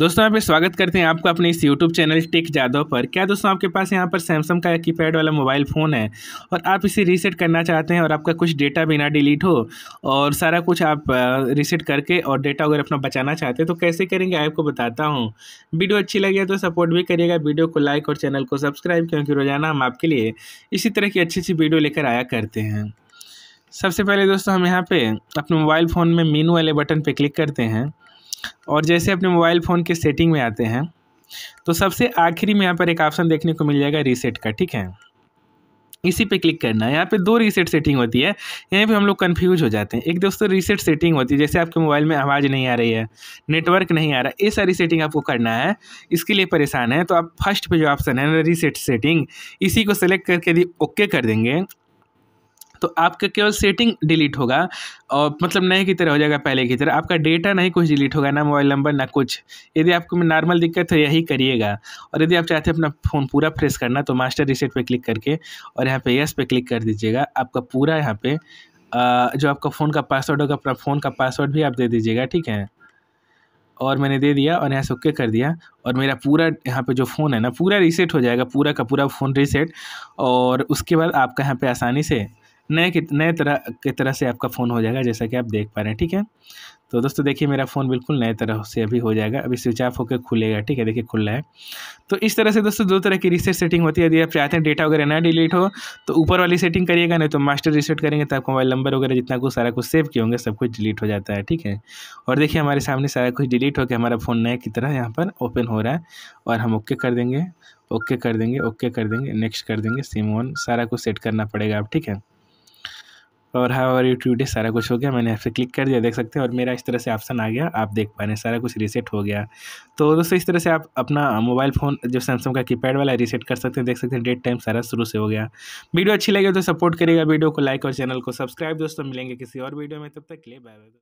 दोस्तों यहाँ पे स्वागत करते हैं आपको अपने इस यूट्यूब चैनल टेक जादव पर क्या दोस्तों आपके पास यहाँ पर सैमसंग का कीपैड वाला मोबाइल फ़ोन है और आप इसे रीसेट करना चाहते हैं और आपका कुछ डेटा भी ना डिलीट हो और सारा कुछ आप रीसेट करके और डेटा अगर अपना बचाना चाहते हैं तो कैसे करेंगे आपको बताता हूँ वीडियो अच्छी लगी तो सपोर्ट भी करिएगा वीडियो को लाइक और चैनल को सब्सक्राइब क्योंकि रोज़ाना हम आपके लिए इसी तरह की अच्छी अच्छी वीडियो लेकर आया करते हैं सबसे पहले दोस्तों हम यहाँ पर अपने मोबाइल फ़ोन में मीनू वाले बटन पर क्लिक करते हैं और जैसे अपने मोबाइल फ़ोन के सेटिंग में आते हैं तो सबसे आखिरी में यहाँ पर एक ऑप्शन देखने को मिल जाएगा रीसेट का ठीक है इसी पे क्लिक करना है यहाँ पे दो रीसेट सेटिंग होती है यहीं पे हम लोग कन्फ्यूज हो जाते हैं एक दोस्तों रीसेट सेटिंग होती है जैसे आपके मोबाइल में आवाज़ नहीं आ रही है नेटवर्क नहीं आ रहा ये सारी सेटिंग आपको करना है इसके लिए परेशान है तो आप फर्स्ट पे जो ऑप्शन है ना रीसेट सेटिंग इसी को सेलेक्ट करके यदि ओके कर देंगे तो आपका केवल सेटिंग डिलीट होगा और मतलब नए की तरह हो जाएगा पहले की तरह आपका डेटा नहीं कुछ डिलीट होगा ना मोबाइल नंबर ना कुछ यदि आपको नॉर्मल दिक्कत है यही करिएगा और यदि आप चाहते हैं अपना फ़ोन पूरा फ्रेश करना तो मास्टर रिसेट पर क्लिक करके और यहाँ पर यस पे क्लिक कर दीजिएगा आपका पूरा यहाँ पर जो आपका फ़ोन का पासवर्ड होगा अपना फ़ोन का पासवर्ड भी आप दे दीजिएगा ठीक है और मैंने दे दिया और यहाँ से ओके कर दिया और मेरा पूरा यहाँ पे जो फ़ोन है ना पूरा रीसेट हो जाएगा पूरा का पूरा फ़ोन रीसेट और उसके बाद आपका यहाँ पे आसानी से नए नए तरह के तरह से आपका फ़ोन हो जाएगा जैसा कि आप देख पा रहे हैं ठीक है तो दोस्तों देखिए मेरा फ़ोन बिल्कुल नए तरह से अभी हो जाएगा अभी स्विच ऑफ होकर खुलेगा ठीक है देखिए खुल रहा है तो इस तरह से दोस्तों दो तरह की रीसेट सेटिंग होती है यदि आप चाहते हैं डेटा वगैरह ना डिलीट हो तो ऊपर वाली सेटिंग करिएगा नहीं तो मास्टर रीसेट करेंगे तो आपका मोबाइल नंबर वगैरह जितना कुछ सारा कुछ सेव किए होंगे सब कुछ डिलीट हो जाता है ठीक है और देखिए हमारे सामने सारा कुछ डिलीट होकर हमारा फ़ोन नए की तरह यहाँ पर ओपन हो रहा है और हम ओके कर देंगे ओके कर देंगे ओके कर देंगे नेक्स्ट कर देंगे सिम ऑन सारा कुछ सेट करना पड़ेगा आप ठीक है और हाव आर यू डे सारा कुछ हो गया मैंने ऐसे क्लिक कर दिया देख सकते हैं और मेरा इस तरह से ऑप्शन आ गया आप देख पा रहे हैं सारा कुछ रीसेट हो गया तो दोस्तों इस तरह से आप अपना मोबाइल फ़ोन जो सैमसंग का कीपैड वाला है रीसेट कर सकते हैं देख सकते हैं डेट टाइम सारा शुरू से हो गया वीडियो अच्छी लगे तो सपोर्ट करेगा वीडियो को लाइक और चैनल को सब्सक्राइब दोस्तों मिलेंगे किसी और वीडियो में तब तक ले बाय बाय